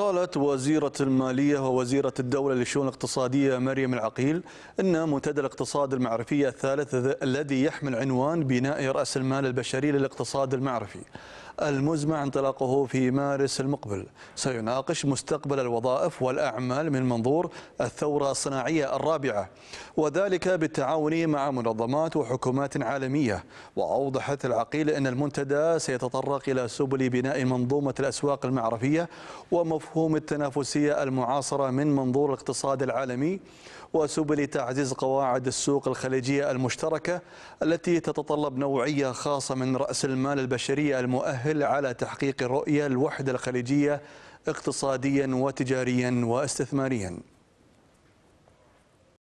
قالت وزيرة المالية ووزيرة الدولة للشؤون الاقتصادية مريم العقيل أن منتدى الاقتصاد المعرفي الثالث الذي يحمل عنوان بناء رأس المال البشري للاقتصاد المعرفي المزمع انطلاقه في مارس المقبل سيناقش مستقبل الوظائف والأعمال من منظور الثورة الصناعية الرابعة وذلك بالتعاون مع منظمات وحكومات عالمية وأوضحت العقيل أن المنتدى سيتطرق إلى سبل بناء منظومة الأسواق المعرفية ومفهوم التنافسية المعاصرة من منظور الاقتصاد العالمي وسبل تعزيز قواعد السوق الخليجية المشتركة التي تتطلب نوعية خاصة من رأس المال البشرية المؤهل يسهل على تحقيق رؤية الوحدة الخليجية اقتصاديا وتجاريا واستثماريا